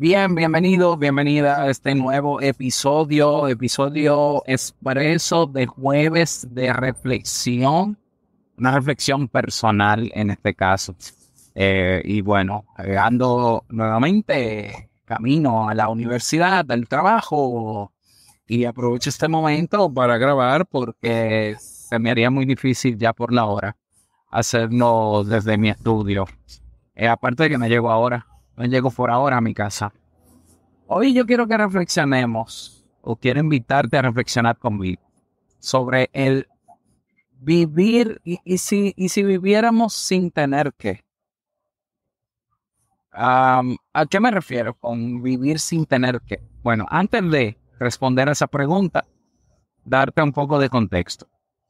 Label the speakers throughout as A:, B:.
A: Bien, bienvenido, bienvenida a este nuevo episodio, episodio expreso de jueves de reflexión, una reflexión personal en este caso. Eh, y bueno, ando nuevamente camino a la universidad, al trabajo, y aprovecho este momento para grabar porque se me haría muy difícil ya por la hora hacerlo desde mi estudio. Eh, aparte de que me llego ahora no llego por ahora a mi casa. Hoy yo quiero que reflexionemos, o quiero invitarte a reflexionar conmigo, sobre el vivir y, si, y si viviéramos sin tener que. ¿A qué me refiero con vivir sin tener que? Bueno, antes de responder a esa pregunta, darte un poco de contexto.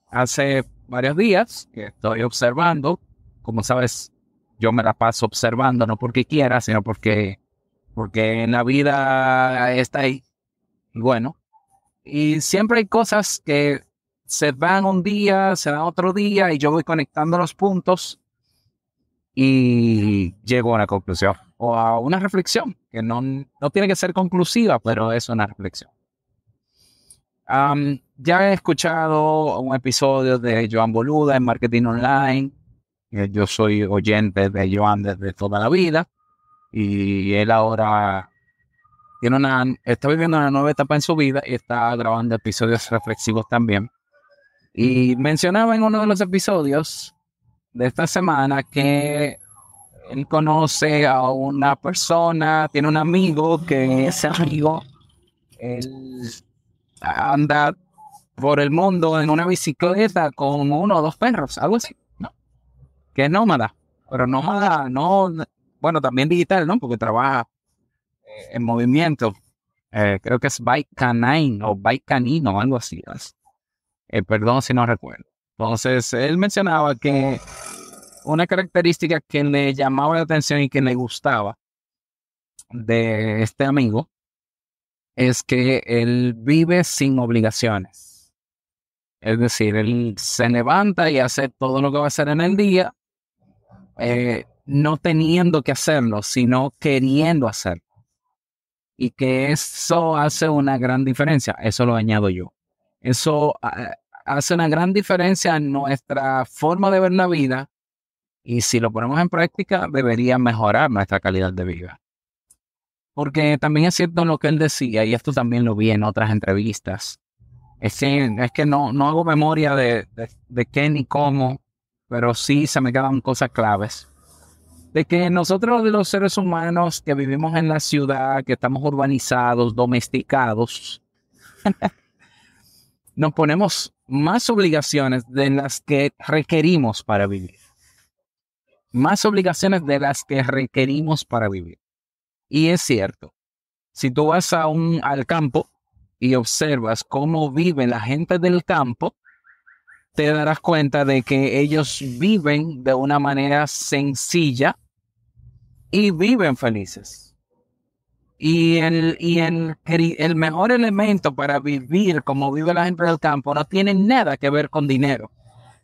A: Hace varios días que estoy observando, como sabes, yo me la paso observando, no porque quiera, sino porque, porque en la vida está ahí. Bueno, y siempre hay cosas que se van un día, se van otro día, y yo voy conectando los puntos y llego a una conclusión o a una reflexión, que no, tiene que ser conclusiva, pero es una reflexión. ya he escuchado un episodio de Joan Boluda en Marketing Online, yo soy oyente de Joan desde toda la vida y él ahora tiene una, está viviendo una nueva etapa en su vida y está grabando episodios reflexivos también. Y mencionaba en uno de los episodios de esta semana que él conoce a una persona, tiene un amigo que ese amigo él anda por el mundo en una bicicleta con uno o dos perros, algo así que es nómada, pero nómada, no, bueno, también digital, ¿no? Porque trabaja eh, en movimiento. Eh, creo que es Bike Canine o Bike Canino algo así. Eh, perdón si no recuerdo. Entonces, él mencionaba que una característica que le llamaba la atención y que le gustaba de este amigo es que él vive sin obligaciones. Es decir, él se levanta y hace todo lo que va a hacer en el día eh, no teniendo que hacerlo, sino queriendo hacerlo. Y que eso hace una gran diferencia, eso lo añado yo. Eso ah, hace una gran diferencia en nuestra forma de ver la vida y si lo ponemos en práctica debería mejorar nuestra calidad de vida. Porque también es cierto lo que él decía, y esto también lo vi en otras entrevistas, es que, es que no, no hago memoria de, de, qué ni cómo, pero sí se me quedan cosas claves. De que nosotros los seres humanos que vivimos en la ciudad, que estamos urbanizados, domesticados, nos ponemos más obligaciones de las que requerimos para vivir. Más obligaciones de las que requerimos para vivir. Y es cierto, si tú vas a al campo y observas cómo vive la gente del campo, te darás cuenta de que ellos viven de una manera sencilla y viven felices. Y el, mejor elemento para vivir como vive la gente del campo no tiene nada que ver con dinero,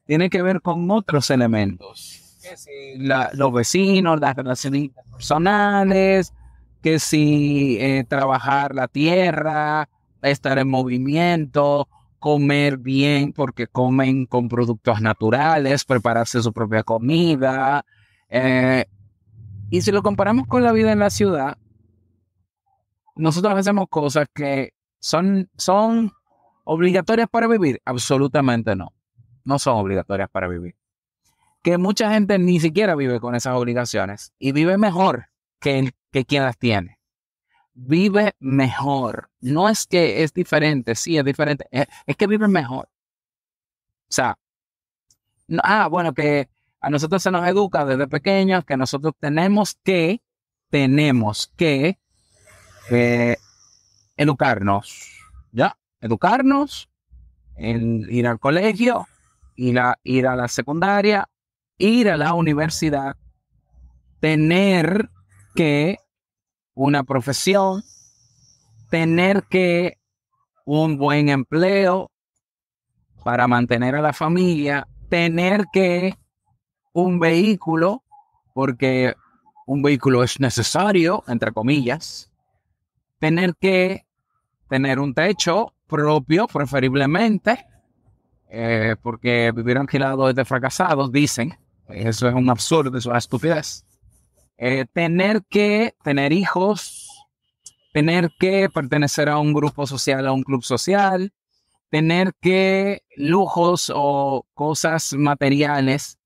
A: tiene que ver con otros elementos. Que si los vecinos, las relaciones personales, que si eh, trabajar la tierra, estar en movimiento, comer bien porque comen con productos naturales, prepararse su propia comida. Eh, y si lo comparamos con la vida en la ciudad, nosotros hacemos cosas que son, son obligatorias para vivir. Absolutamente no. No son obligatorias para vivir. Que mucha gente ni siquiera vive con esas obligaciones y vive mejor que, que quien las tiene vive mejor. No es que es diferente, sí, es diferente, eh, es, que vive mejor. O sea, ah, bueno, que a nosotros se nos educa desde pequeños que nosotros tenemos que, tenemos que eh, educarnos, ¿ya? Educarnos, en ir al colegio, ir a la secundaria, ir a la universidad, tener que una profesión, tener que un buen empleo para mantener a la familia, tener que un vehículo, porque un vehículo es necesario, entre comillas, tener que tener un techo propio, preferiblemente, eh, porque vivir alquilado es de fracasados, dicen. Eso es un absurdo, eso es estupidez. Eh, tener que tener hijos, tener que pertenecer a un grupo social, a un club social, tener que lujos o cosas materiales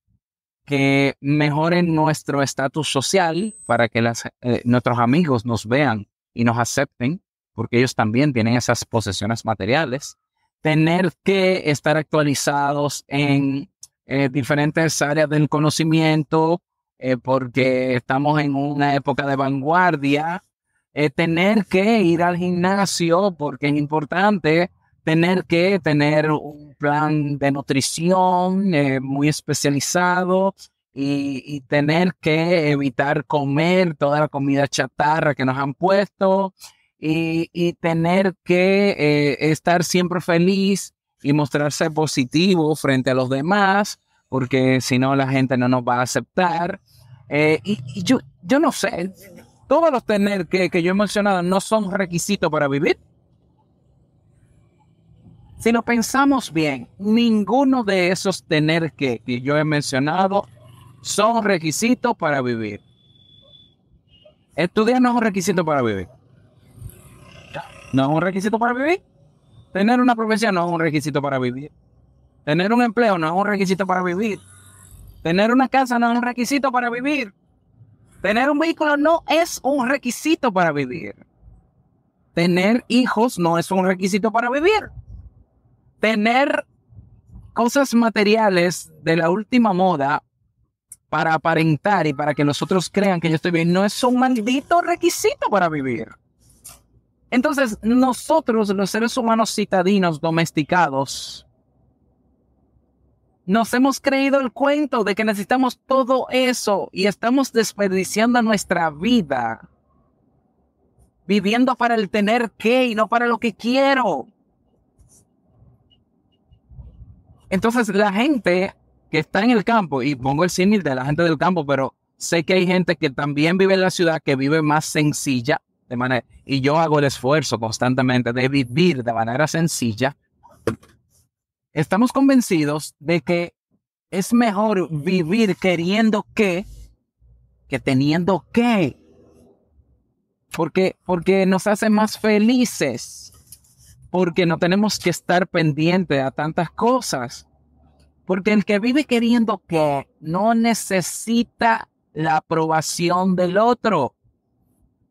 A: que mejoren nuestro estatus social para que eh, nuestros amigos nos vean y nos acepten, porque ellos también tienen esas posesiones materiales. Tener que estar actualizados en eh, diferentes áreas del conocimiento, eh, porque estamos en una época de vanguardia, eh, tener que ir al gimnasio porque es importante, tener que tener un plan de nutrición eh, muy especializado y, tener que evitar comer toda la comida chatarra que nos han puesto y, tener que estar siempre feliz y mostrarse positivo frente a los demás porque si no la gente no nos va a aceptar eh, y, yo, yo no sé, todos los tener que, yo he mencionado no son requisitos para vivir. Si lo pensamos bien, ninguno de esos tener que, que yo he mencionado son requisitos para vivir. Estudiar no es un requisito para vivir. No es un requisito para vivir. Tener una profesión no es un requisito para vivir. Tener un empleo no es un requisito para vivir. Tener una casa no es un requisito para vivir. Tener un vehículo no es un requisito para vivir. Tener hijos no es un requisito para vivir. Tener cosas materiales de la última moda para aparentar y para que nosotros crean que yo estoy bien no es un maldito requisito para vivir. Entonces, nosotros los seres humanos citadinos domesticados nos hemos creído el cuento de que necesitamos todo eso y estamos desperdiciando nuestra vida viviendo para el tener que y no para lo que quiero. Entonces la gente que está en el campo, y pongo el símil de la gente del campo, pero sé que hay gente que también vive en la ciudad, que vive más sencilla, de manera, y yo hago el esfuerzo constantemente de vivir de manera sencilla, estamos convencidos de que es mejor vivir queriendo que que teniendo qué, Porque, porque nos hace más felices, porque no tenemos que estar pendientes a tantas cosas. Porque el que vive queriendo que no necesita la aprobación del otro.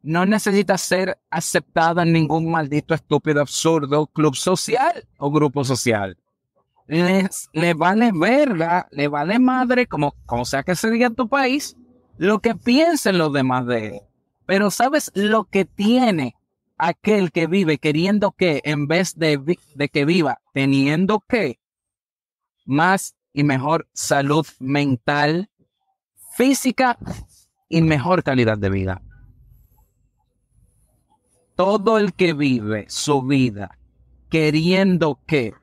A: No necesita ser aceptado en ningún maldito estúpido absurdo club social o grupo social le vale verga, le vale madre, como, cosa sea que se diga tu país, lo que piensen los demás de él. Pero ¿sabes lo que tiene aquel que vive queriendo que en vez de, de que viva teniendo que más y mejor salud mental, física y mejor calidad de vida? Todo el que vive su vida queriendo que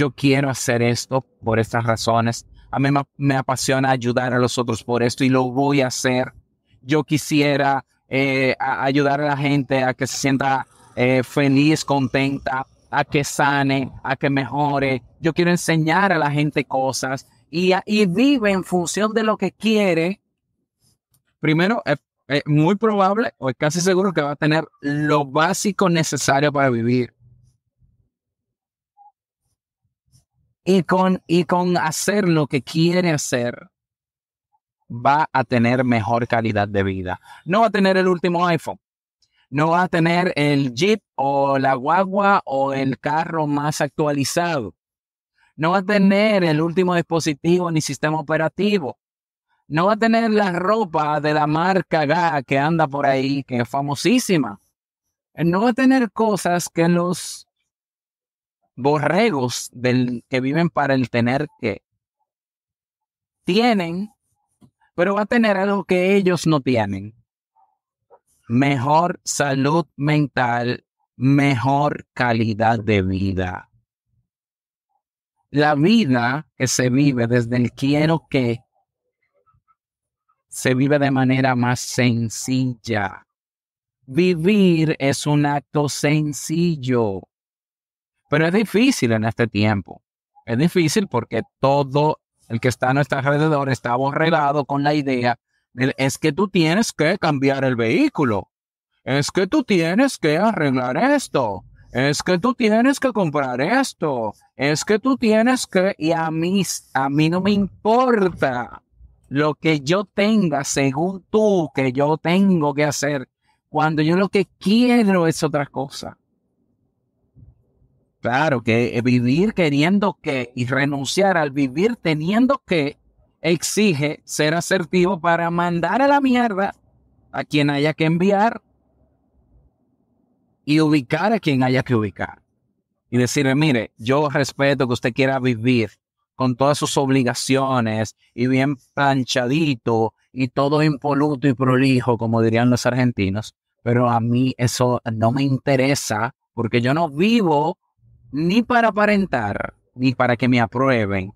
A: yo quiero hacer esto por estas razones, a mí me, apasiona ayudar a los otros por esto y lo voy a hacer. Yo quisiera eh, ayudar a la gente a que se sienta eh, feliz, contenta, a que sane, a que mejore. Yo quiero enseñar a la gente cosas y, vive en función de lo que quiere. Primero, es, muy probable o casi seguro que va a tener lo básico necesario para vivir. y con, hacer lo que quiere hacer, va a tener mejor calidad de vida. No va a tener el último iPhone. No va a tener el Jeep o la guagua o el carro más actualizado. No va a tener el último dispositivo ni sistema operativo. No va a tener la ropa de la marca GA que anda por ahí, que es famosísima. No va a tener cosas que los borregos del que viven para el tener que tienen, pero va a tener algo que ellos no tienen. Mejor salud mental, mejor calidad de vida. La vida que se vive desde el quiero que se vive de manera más sencilla. Vivir es un acto sencillo. Pero es difícil en este tiempo. Es difícil porque todo el que está a nuestro alrededor está borregado con la idea de es que tú tienes que cambiar el vehículo. Es que tú tienes que arreglar esto. Es que tú tienes que comprar esto. Es que tú tienes que... Y a mí, a mí no me importa lo que yo tenga según tú que yo tengo que hacer. Cuando yo lo que quiero es otra cosa. Claro, que eh, vivir queriendo que y renunciar al vivir teniendo que exige ser asertivo para mandar a la mierda a quien haya que enviar y ubicar a quien haya que ubicar. Y decirle, mire, yo respeto que usted quiera vivir con todas sus obligaciones y bien planchadito y todo impoluto y prolijo, como dirían los argentinos, pero a mí eso no me interesa porque yo no vivo ni para aparentar, ni para que me aprueben.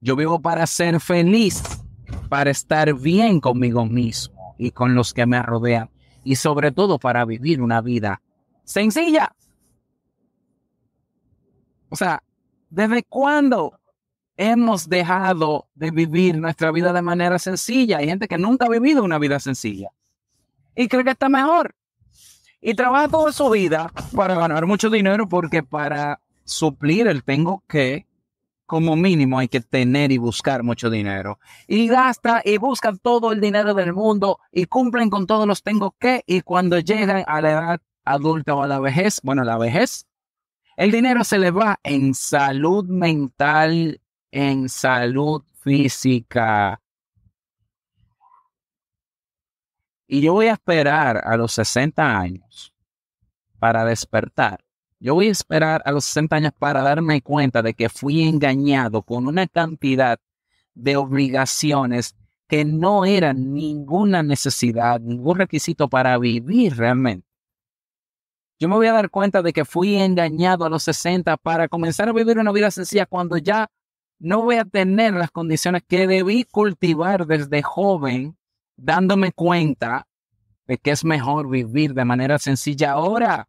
A: Yo vivo para ser feliz, para estar bien conmigo mismo y con los que me rodean, y sobre todo para vivir una vida sencilla. O sea, ¿desde cuándo hemos dejado de vivir nuestra vida de manera sencilla? Hay gente que nunca ha vivido una vida sencilla y cree que está mejor. Y trabaja toda su vida para ganar mucho dinero porque para suplir el tengo que, como mínimo hay que tener y buscar mucho dinero. Y gasta y busca todo el dinero del mundo y cumplen con todos los tengo que y cuando llegan a la edad adulta o a la vejez, bueno, la vejez, el dinero se le va en salud mental, en salud física, y yo voy a esperar a los 60 años para despertar. Yo voy a esperar a los 60 años para darme cuenta de que fui engañado con una cantidad de obligaciones que no eran ninguna necesidad, ningún requisito para vivir realmente. Yo me voy a dar cuenta de que fui engañado a los 60 para comenzar a vivir una vida sencilla cuando ya no voy a tener las condiciones que debí cultivar desde joven dándome cuenta de que es mejor vivir de manera sencilla ahora.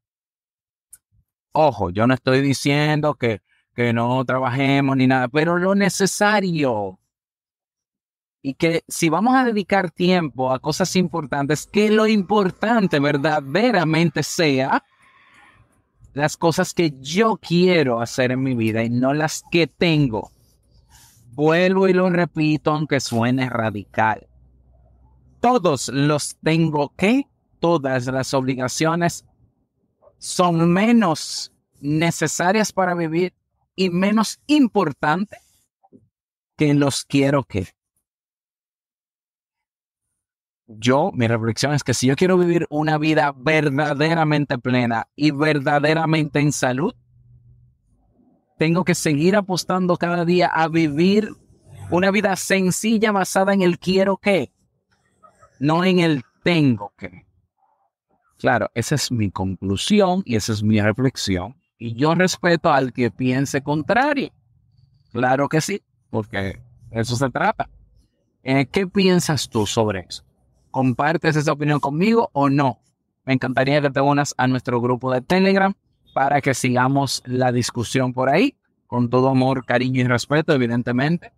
A: Ojo, yo no estoy diciendo que, no trabajemos ni nada, pero lo necesario. Y que si vamos a dedicar tiempo a cosas importantes, que lo importante verdaderamente sea las cosas que yo quiero hacer en mi vida y no las que tengo. Vuelvo y lo repito, aunque suene radical todos los tengo que, todas las obligaciones son menos necesarias para vivir y menos importantes que los quiero que. Yo, mi reflexión es que si yo quiero vivir una vida verdaderamente plena y verdaderamente en salud, tengo que seguir apostando cada día a vivir una vida sencilla basada en el quiero que no en el tengo que. Claro, esa es mi conclusión y esa es mi reflexión. Y yo respeto al que piense contrario. Claro que sí, porque eso se trata. Eh, ¿Qué piensas tú sobre eso? ¿Compartes esa opinión conmigo o no? Me encantaría que te unas a nuestro grupo de Telegram para que sigamos la discusión por ahí, con todo amor, cariño y respeto, evidentemente.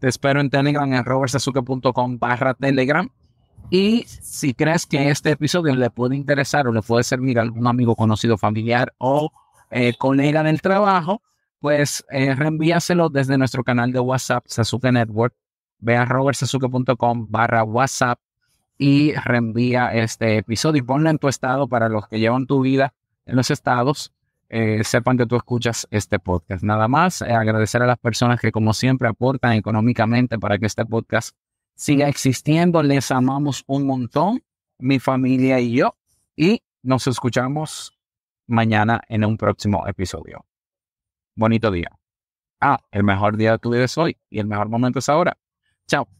A: Te espero en Telegram en robertsazuke.com barra Telegram. Y si crees que este episodio le puede interesar o le puede servir a algún amigo conocido, familiar o eh, colega del trabajo, pues eh, reenvíaselo desde nuestro canal de WhatsApp, Sasuke Network. Ve a robertsasuke.com barra WhatsApp y reenvía este episodio y ponlo en tu estado para los que llevan tu vida en los estados. Eh, sepan que tú escuchas este podcast. Nada más, agradecer a las personas que como siempre aportan económicamente para que este podcast siga existiendo. Les amamos un montón, mi familia y yo. Y nos escuchamos mañana en un próximo episodio. Bonito día. Ah, el mejor día de tu vida es hoy y el mejor momento es ahora. Chao.